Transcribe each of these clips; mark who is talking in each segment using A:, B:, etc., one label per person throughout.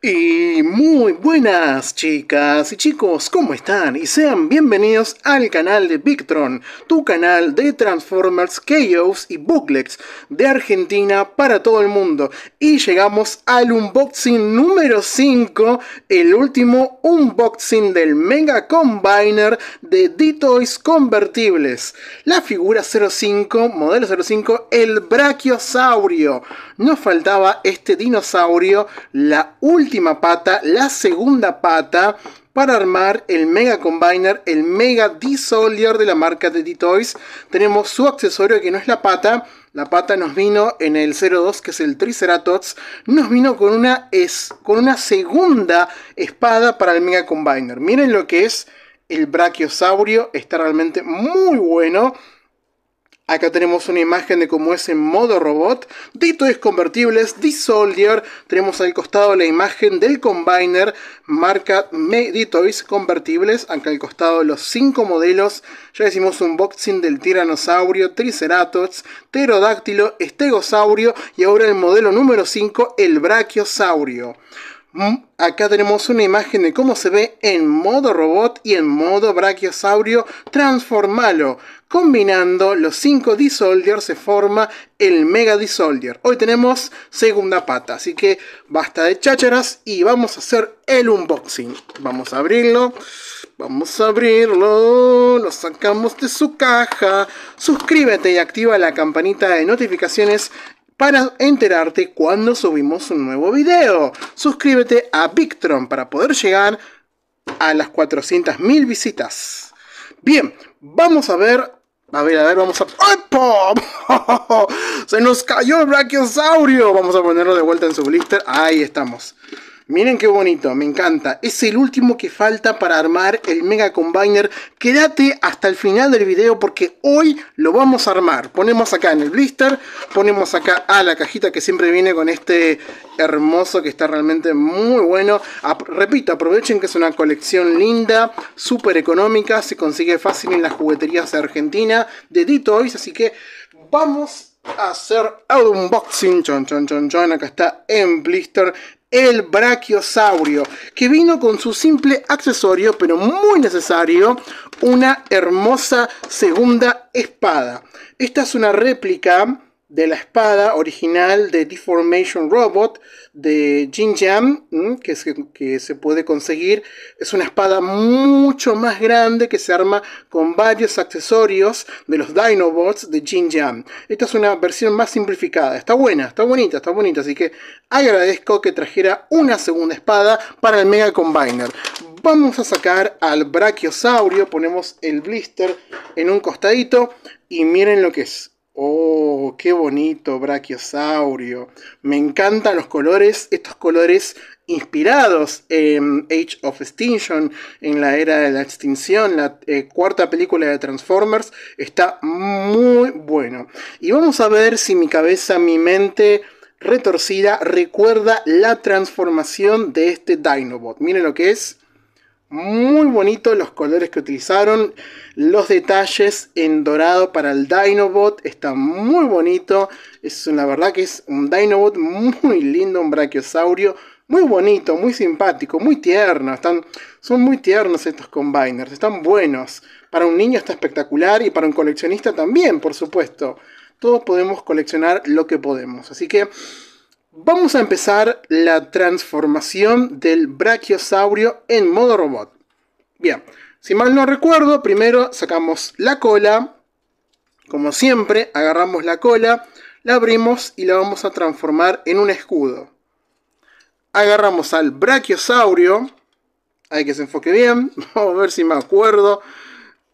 A: Y muy buenas chicas y chicos, ¿cómo están? Y sean bienvenidos al canal de Victron, tu canal de Transformers, KOs y Booklets de Argentina para todo el mundo. Y llegamos al unboxing número 5, el último unboxing del Mega Combiner de D-Toys convertibles. La figura 05, modelo 05, el Brachiosaurio nos faltaba este dinosaurio, la última pata, la segunda pata, para armar el Mega Combiner, el Mega Disolier de la marca de toys Tenemos su accesorio que no es la pata, la pata nos vino en el 02, que es el Triceratops, nos vino con una, es, con una segunda espada para el Mega Combiner. Miren lo que es el Brachiosaurio, está realmente muy bueno. Acá tenemos una imagen de cómo es en modo robot, Ditoys toys convertibles, de Soldier. Tenemos al costado la imagen del Combiner, marca D-Toys convertibles. Acá al costado los 5 modelos. Ya hicimos un boxing del Tiranosaurio, Triceratops, Pterodáctilo, Estegosaurio y ahora el modelo número 5, el Brachiosaurio. Mm, acá tenemos una imagen de cómo se ve en modo robot y en modo brachiosaurio transformalo. Combinando los 5 Soldier se forma el Mega Dissolder Hoy tenemos segunda pata, así que basta de chácharas y vamos a hacer el unboxing. Vamos a abrirlo. Vamos a abrirlo, lo sacamos de su caja. Suscríbete y activa la campanita de notificaciones para enterarte cuando subimos un nuevo video. Suscríbete a Victron para poder llegar a las 400.000 visitas. Bien, vamos a ver a ver, a ver, vamos a... ¡Se nos cayó el brachiosaurio! Vamos a ponerlo de vuelta en su blister. Ahí estamos. Miren qué bonito, me encanta. Es el último que falta para armar el Mega Combiner. Quédate hasta el final del video porque hoy lo vamos a armar. Ponemos acá en el blister, ponemos acá a la cajita que siempre viene con este hermoso que está realmente muy bueno. repito, aprovechen que es una colección linda, súper económica, se consigue fácil en las jugueterías de Argentina, de Toys. así que vamos a hacer un unboxing. Chon, chon, chon, chon. Acá está en blister el brachiosaurio, que vino con su simple accesorio, pero muy necesario, una hermosa segunda espada. Esta es una réplica de la espada original de Deformation Robot de Jin Jam, que se, que se puede conseguir. Es una espada mucho más grande que se arma con varios accesorios de los Dinobots de Jin Jam. Esta es una versión más simplificada. Está buena, está bonita, está bonita. Así que agradezco que trajera una segunda espada para el Mega Combiner. Vamos a sacar al Brachiosaurio, ponemos el blister en un costadito y miren lo que es Oh, qué bonito, brachiosaurio. Me encantan los colores, estos colores inspirados en Age of Extinction, en la era de la extinción, la eh, cuarta película de Transformers, está muy bueno. Y vamos a ver si mi cabeza, mi mente retorcida recuerda la transformación de este Dinobot. Miren lo que es. Muy bonito los colores que utilizaron, los detalles en dorado para el Dinobot, está muy bonito, es la verdad que es un Dinobot muy lindo, un brachiosaurio, muy bonito, muy simpático, muy tierno, están, son muy tiernos estos combiners, están buenos, para un niño está espectacular y para un coleccionista también, por supuesto, todos podemos coleccionar lo que podemos, así que Vamos a empezar la transformación del brachiosaurio en modo robot. Bien, si mal no recuerdo, primero sacamos la cola. Como siempre, agarramos la cola, la abrimos y la vamos a transformar en un escudo. Agarramos al brachiosaurio. Hay que se enfoque bien. Vamos a ver si me acuerdo.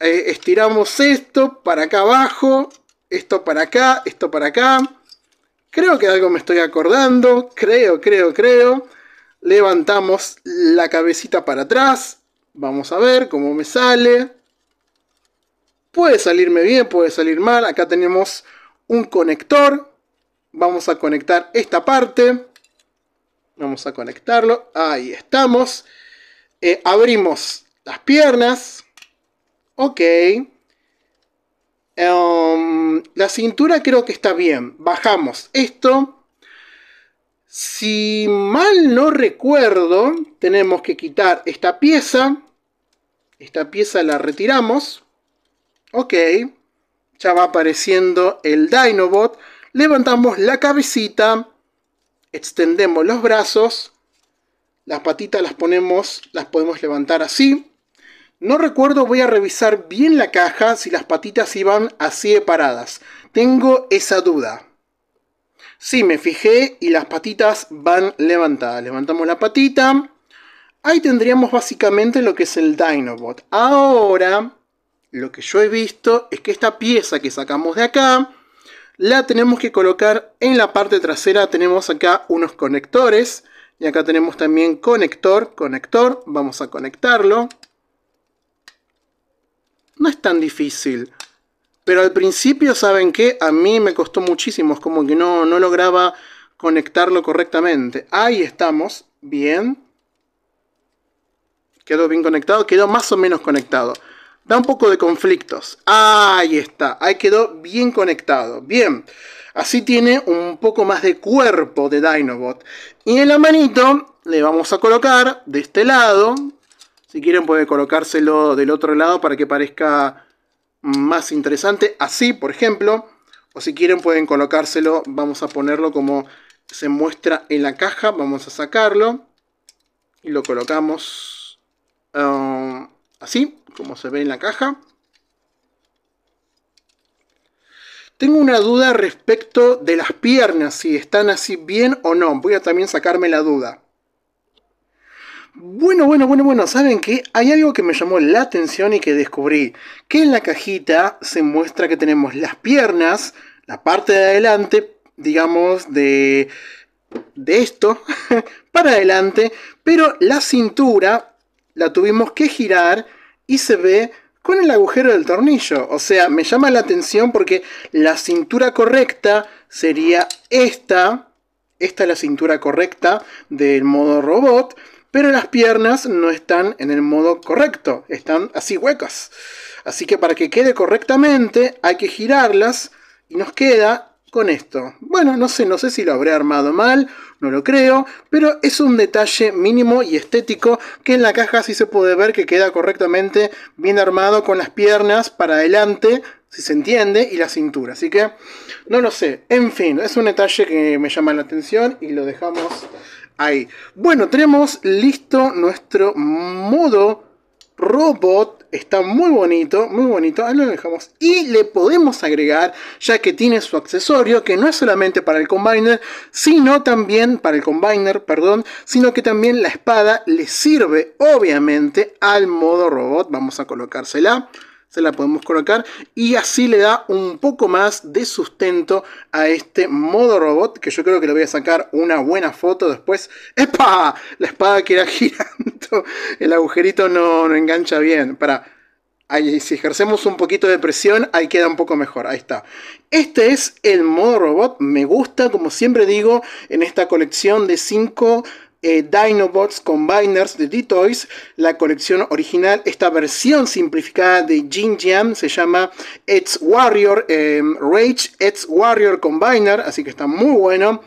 A: Eh, estiramos esto para acá abajo. Esto para acá. Esto para acá Creo que algo me estoy acordando, creo, creo, creo. Levantamos la cabecita para atrás. Vamos a ver cómo me sale. Puede salirme bien, puede salir mal. Acá tenemos un conector. Vamos a conectar esta parte. Vamos a conectarlo. Ahí estamos. Eh, abrimos las piernas. Ok. Em, la cintura creo que está bien. Bajamos esto. Si mal no recuerdo, tenemos que quitar esta pieza. Esta pieza la retiramos. Ok. Ya va apareciendo el Dinobot. Levantamos la cabecita. Extendemos los brazos. Las patitas las ponemos, las podemos levantar así. No recuerdo, voy a revisar bien la caja si las patitas iban así de paradas. Tengo esa duda. Sí, me fijé y las patitas van levantadas. Levantamos la patita. Ahí tendríamos básicamente lo que es el Dinobot. Ahora, lo que yo he visto es que esta pieza que sacamos de acá, la tenemos que colocar en la parte trasera. Tenemos acá unos conectores. Y acá tenemos también conector, conector. Vamos a conectarlo no es tan difícil. Pero al principio, ¿saben qué? A mí me costó muchísimo, es como que no, no lograba conectarlo correctamente. Ahí estamos, bien. Quedó bien conectado, quedó más o menos conectado. Da un poco de conflictos. Ahí está, ahí quedó bien conectado. Bien, así tiene un poco más de cuerpo de Dinobot. Y en la manito le vamos a colocar de este lado, si quieren pueden colocárselo del otro lado para que parezca más interesante. Así, por ejemplo. O si quieren pueden colocárselo. Vamos a ponerlo como se muestra en la caja. Vamos a sacarlo. Y lo colocamos um, así, como se ve en la caja. Tengo una duda respecto de las piernas, si están así bien o no. Voy a también sacarme la duda. Bueno, bueno, bueno, bueno, ¿saben qué? Hay algo que me llamó la atención y que descubrí, que en la cajita se muestra que tenemos las piernas, la parte de adelante, digamos, de, de esto, para adelante, pero la cintura la tuvimos que girar y se ve con el agujero del tornillo. O sea, me llama la atención porque la cintura correcta sería esta, esta es la cintura correcta del modo robot, pero las piernas no están en el modo correcto, están así huecas. Así que para que quede correctamente hay que girarlas y nos queda con esto. Bueno, no sé, no sé si lo habré armado mal, no lo creo, pero es un detalle mínimo y estético que en la caja sí se puede ver que queda correctamente bien armado con las piernas para adelante, si se entiende, y la cintura. Así que no lo sé. En fin, es un detalle que me llama la atención y lo dejamos ahí. Bueno, tenemos listo nuestro modo robot. Está muy bonito, muy bonito. Ahí lo dejamos. Y le podemos agregar, ya que tiene su accesorio, que no es solamente para el combiner, sino también para el combiner, perdón, sino que también la espada le sirve, obviamente, al modo robot. Vamos a colocársela se la podemos colocar y así le da un poco más de sustento a este modo robot que yo creo que le voy a sacar una buena foto después. ¡Epa! La espada queda girando, el agujerito no, no engancha bien. Para, Ahí, si ejercemos un poquito de presión, ahí queda un poco mejor. Ahí está. Este es el modo robot. Me gusta, como siempre digo, en esta colección de 5 eh, Dinobots Combiners de D-Toys, la colección original. Esta versión simplificada de Jin Jam se llama Ed's Warrior, eh, Rage Ed's Warrior Combiner, así que está muy bueno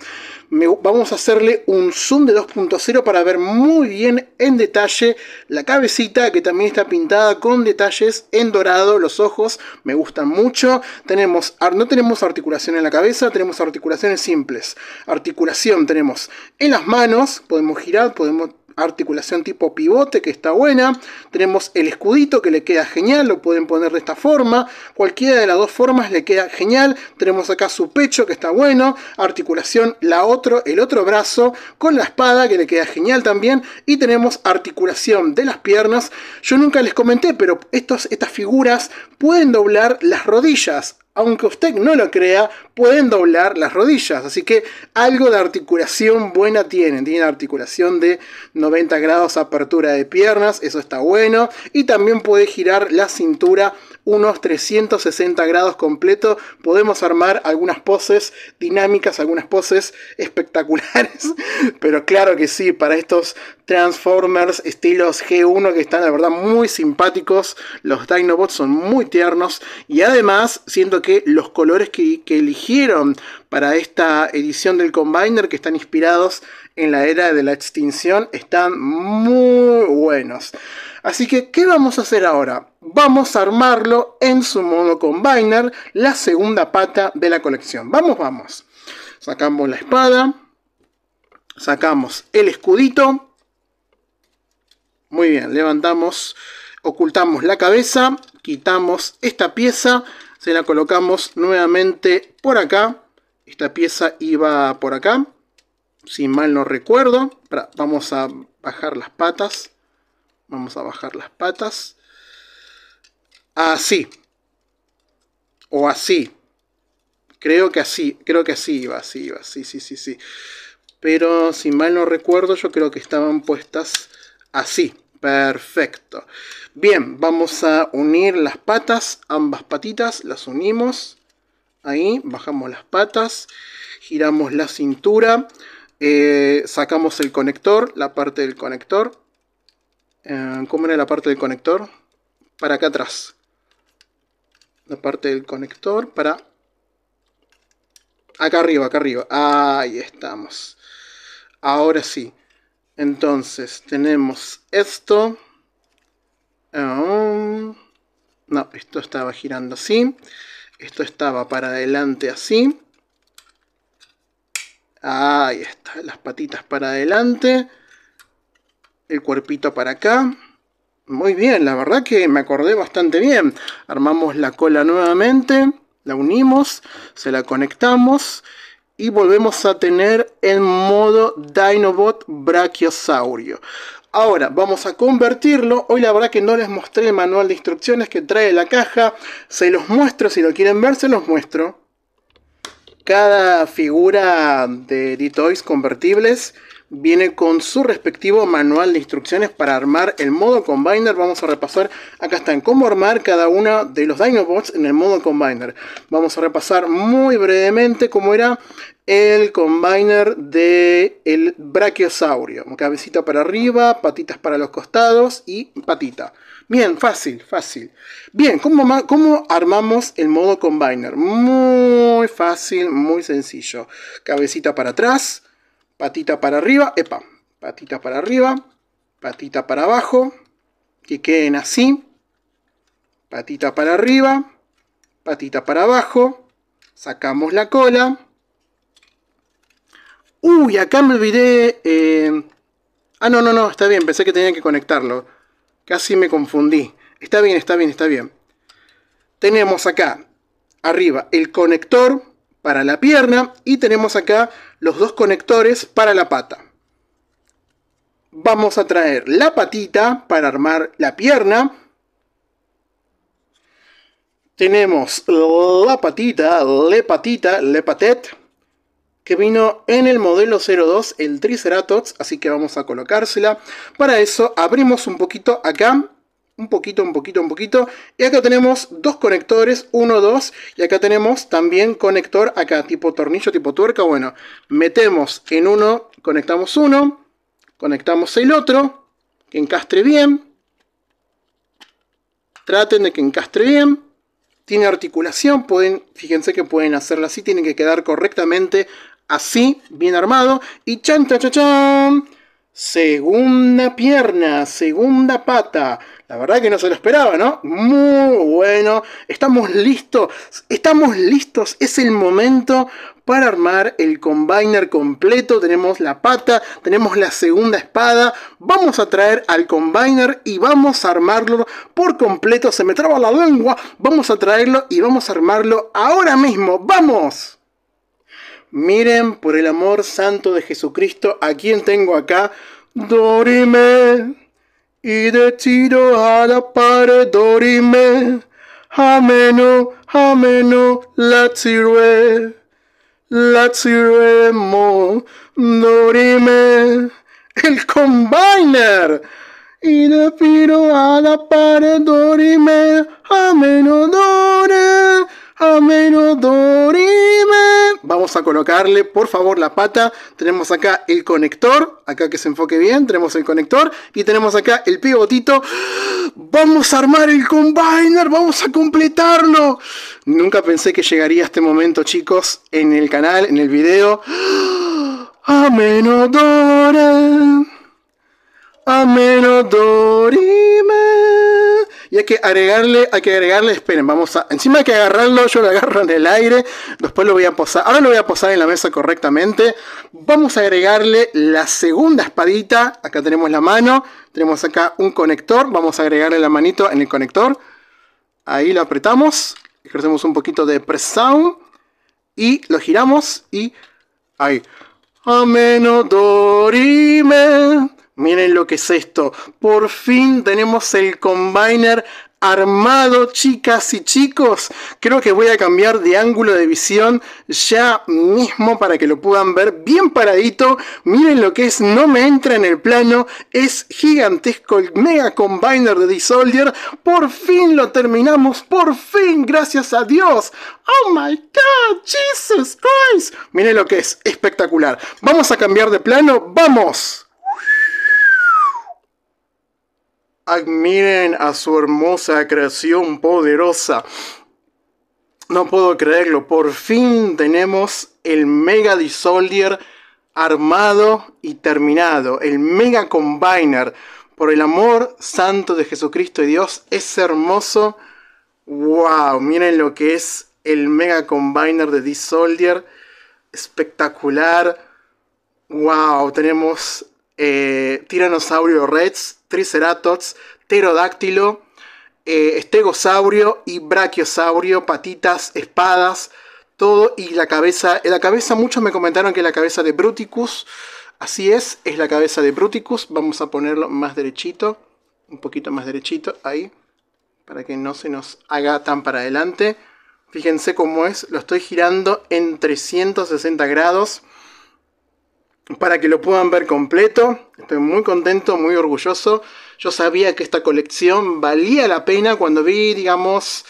A: vamos a hacerle un zoom de 2.0 para ver muy bien en detalle la cabecita que también está pintada con detalles en dorado, los ojos me gustan mucho. Tenemos, no tenemos articulación en la cabeza, tenemos articulaciones simples. Articulación tenemos en las manos, podemos girar, podemos articulación tipo pivote que está buena. Tenemos el escudito que le queda genial, lo pueden poner de esta forma. Cualquiera de las dos formas le queda genial. Tenemos acá su pecho que está bueno. Articulación la otro, el otro brazo con la espada que le queda genial también. Y tenemos articulación de las piernas. Yo nunca les comenté, pero estas figuras pueden doblar las rodillas aunque usted no lo crea, pueden doblar las rodillas. Así que algo de articulación buena tienen. Tienen articulación de 90 grados apertura de piernas, eso está bueno. Y también puede girar la cintura unos 360 grados completo. Podemos armar algunas poses dinámicas, algunas poses espectaculares. Pero claro que sí, para estos Transformers estilos G1 que están la verdad muy simpáticos. Los Dinobots son muy tiernos. Y además siento que los colores que, que eligieron para esta edición del Combiner que están inspirados en la era de la extinción están muy buenos. Así que, ¿qué vamos a hacer ahora? Vamos a armarlo en su modo combiner, la segunda pata de la colección. Vamos, vamos. Sacamos la espada. Sacamos el escudito. Muy bien, levantamos, ocultamos la cabeza, quitamos esta pieza, se la colocamos nuevamente por acá. Esta pieza iba por acá si mal no recuerdo. Vamos a bajar las patas. Vamos a bajar las patas. Así. O así. Creo que así. Creo que así iba. Así iba. Sí, sí, sí, sí. Pero si mal no recuerdo, yo creo que estaban puestas así. Perfecto. Bien, vamos a unir las patas, ambas patitas, las unimos. Ahí, bajamos las patas, giramos la cintura, eh, sacamos el conector, la parte del conector. Eh, ¿Cómo era la parte del conector? Para acá atrás. La parte del conector para... Acá arriba, acá arriba. Ahí estamos. Ahora sí. Entonces, tenemos esto. Eh, no, esto estaba girando así. Esto estaba para adelante así. Ahí está, las patitas para adelante, el cuerpito para acá. Muy bien, la verdad que me acordé bastante bien. Armamos la cola nuevamente, la unimos, se la conectamos y volvemos a tener el modo Dinobot Brachiosaurio. Ahora vamos a convertirlo. Hoy la verdad que no les mostré el manual de instrucciones que trae la caja. Se los muestro, si lo quieren ver se los muestro cada figura de D-Toys convertibles viene con su respectivo manual de instrucciones para armar el modo Combiner. Vamos a repasar, acá están, cómo armar cada uno de los Dinobots en el modo Combiner. Vamos a repasar muy brevemente cómo era el Combiner de Brachiosaurio. Cabecita para arriba, patitas para los costados y patita. Bien, fácil, fácil. Bien, ¿cómo, ¿cómo, armamos el modo Combiner? Muy fácil, muy sencillo. Cabecita para atrás, patita para arriba, epa, patita para arriba, patita para abajo, que queden así, patita para arriba, patita para abajo, sacamos la cola. Uy, acá me olvidé... Eh, ah, no, no, no, está bien, pensé que tenía que conectarlo. Casi me confundí. Está bien, está bien, está bien. Tenemos acá, arriba, el conector para la pierna y tenemos acá los dos conectores para la pata. Vamos a traer la patita para armar la pierna. Tenemos la patita, le patita, le patet, que vino en el modelo 02, el Triceratops, así que vamos a colocársela. Para eso abrimos un poquito acá un poquito, un poquito, un poquito. Y acá tenemos dos conectores, uno, dos. Y acá tenemos también conector acá, tipo tornillo, tipo tuerca. Bueno, metemos en uno, conectamos uno, conectamos el otro, que encastre bien. Traten de que encastre bien. Tiene articulación, pueden, fíjense que pueden hacerla así, tienen que quedar correctamente así, bien armado. Y chan, chan, chan, chan. Segunda pierna, segunda pata. La verdad que no se lo esperaba, ¿no? Muy bueno. Estamos listos. Estamos listos. Es el momento para armar el combiner completo. Tenemos la pata, tenemos la segunda espada. Vamos a traer al combiner y vamos a armarlo por completo. Se me traba la lengua. Vamos a traerlo y vamos a armarlo ahora mismo. ¡Vamos! Miren, por el amor santo de Jesucristo, a quién tengo acá. Dorime y de tiro a la pared dorime. Ameno, ameno, la tiré, la mo dorime. El combiner y de tiro a la pared dorime. Ameno, dorime a Vamos a colocarle, por favor, la pata. Tenemos acá el conector, acá que se enfoque bien. Tenemos el conector y tenemos acá el pivotito. Vamos a armar el combiner, vamos a completarlo. Nunca pensé que llegaría este momento, chicos, en el canal, en el video. Ameno Dorime. Y hay que agregarle, hay que agregarle, esperen, vamos a, encima hay que agarrarlo, yo lo agarro en el aire, después lo voy a posar, ahora lo voy a posar en la mesa correctamente. Vamos a agregarle la segunda espadita, acá tenemos la mano, tenemos acá un conector, vamos a agregarle la manito en el conector. Ahí lo apretamos, ejercemos un poquito de press sound y lo giramos y ahí. Ameno Dorime. Miren lo que es esto. Por fin tenemos el combiner armado, chicas y chicos. Creo que voy a cambiar de ángulo de visión ya mismo para que lo puedan ver bien paradito. Miren lo que es, no me entra en el plano. Es gigantesco el Mega Combiner de The Soldier. Por fin lo terminamos, por fin, gracias a Dios. Oh my God, Jesus Christ. Miren lo que es, espectacular. Vamos a cambiar de plano, vamos. Admiren a su hermosa creación poderosa. No puedo creerlo. Por fin tenemos el Mega Dissoldier armado y terminado. El Mega Combiner. Por el amor santo de Jesucristo y Dios. Es hermoso. ¡Wow! Miren lo que es el Mega Combiner de Dissoldier. Espectacular. ¡Wow! Tenemos eh, Tiranosaurio Reds, Triceratops, Pterodáctilo, eh, Estegosaurio y Brachiosaurio, patitas, espadas, todo y la cabeza. La cabeza, muchos me comentaron que la cabeza de Bruticus, así es, es la cabeza de Bruticus. Vamos a ponerlo más derechito, un poquito más derechito, ahí, para que no se nos haga tan para adelante. Fíjense cómo es, lo estoy girando en 360 grados para que lo puedan ver completo. Estoy muy contento, muy orgulloso. Yo sabía que esta colección valía la pena cuando vi, digamos,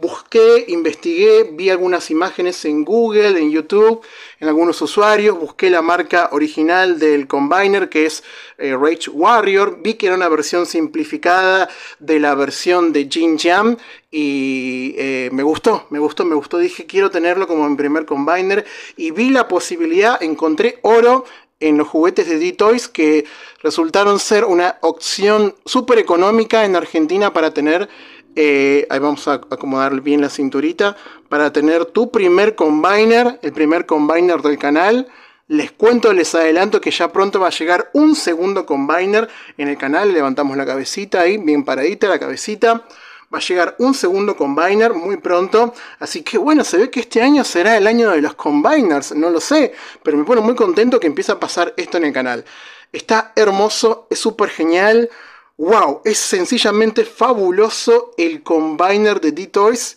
A: busqué, investigué, vi algunas imágenes en Google, en YouTube, en algunos usuarios, busqué la marca original del Combiner que es eh, Rage Warrior, vi que era una versión simplificada de la versión de Jin Jam y eh, me gustó, me gustó, me gustó, dije quiero tenerlo como mi primer Combiner y vi la posibilidad, encontré oro, en los juguetes de D-Toys que resultaron ser una opción súper económica en Argentina para tener, eh, ahí vamos a acomodar bien la cinturita, para tener tu primer combiner, el primer combiner del canal. Les cuento, les adelanto que ya pronto va a llegar un segundo combiner en el canal. Levantamos la cabecita ahí, bien paradita la cabecita. Va a llegar un segundo combiner muy pronto. Así que bueno, se ve que este año será el año de los combiners. No lo sé, pero me pone muy contento que empiece a pasar esto en el canal. Está hermoso, es súper genial. ¡Wow! Es sencillamente fabuloso el combiner de D-Toys.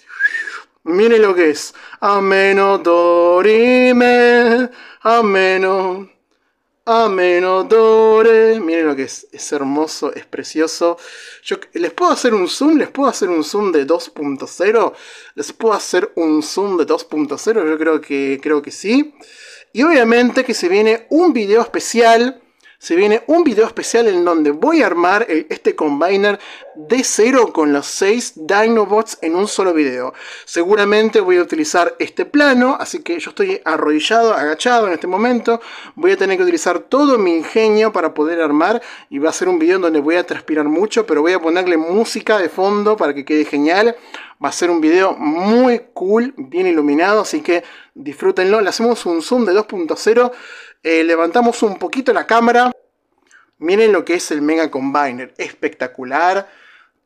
A: Miren lo que es. Ameno Dorime. Ameno. Amenodore. Miren lo que es, hermoso, es precioso. Yo les puedo hacer un zoom, les puedo hacer un zoom de 2.0. Les puedo hacer un zoom de 2.0, yo creo que creo que sí. Y obviamente que se viene un video especial se viene un video especial en donde voy a armar este combiner de cero con los 6 Dinobots en un solo video. Seguramente voy a utilizar este plano, así que yo estoy arrodillado, agachado en este momento. Voy a tener que utilizar todo mi ingenio para poder armar y va a ser un video en donde voy a transpirar mucho, pero voy a ponerle música de fondo para que quede genial. Va a ser un video muy cool, bien iluminado, así que disfrútenlo. Le hacemos un zoom de 2.0, eh, levantamos un poquito la cámara Miren lo que es el Mega Combiner, espectacular.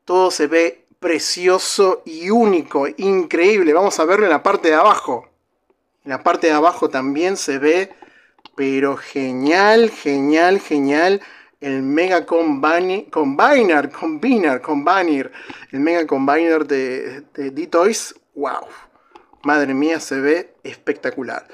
A: Todo se ve precioso y único, increíble. Vamos a verlo en la parte de abajo. En la parte de abajo también se ve, pero genial, genial, genial. El Mega Combiner, Combiner, Combiner, Combiner. El Mega Combiner de, de D-Toys. ¡Wow! Madre mía, se ve espectacular.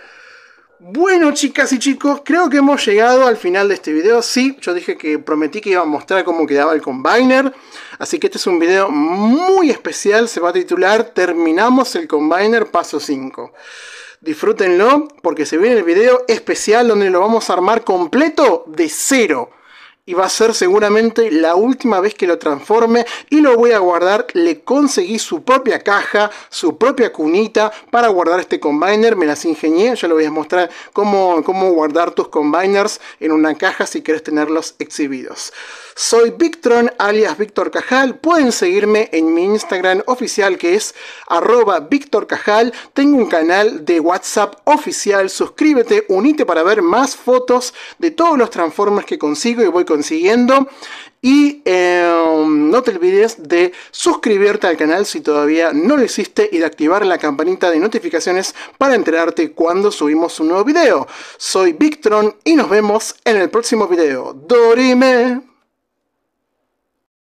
A: Bueno, chicas y chicos, creo que hemos llegado al final de este video. Sí, yo dije que prometí que iba a mostrar cómo quedaba el combiner. Así que este es un video muy especial. Se va a titular Terminamos el combiner paso 5. Disfrútenlo porque se viene el video especial donde lo vamos a armar completo de cero y va a ser seguramente la última vez que lo transforme y lo voy a guardar. Le conseguí su propia caja, su propia cunita para guardar este combiner. Me las ingenié, ya lo voy a mostrar cómo, cómo guardar tus combiners en una caja si quieres tenerlos exhibidos. Soy Victron alias Víctor Cajal. Pueden seguirme en mi Instagram oficial que es arroba Víctor Cajal. Tengo un canal de WhatsApp oficial. Suscríbete, unite para ver más fotos de todos los transformers que consigo y voy siguiendo Y em, no te olvides de suscribirte al canal si todavía no lo hiciste y de activar la campanita de notificaciones para enterarte cuando subimos un nuevo video. Soy Victron y nos vemos en el próximo video. Dorime.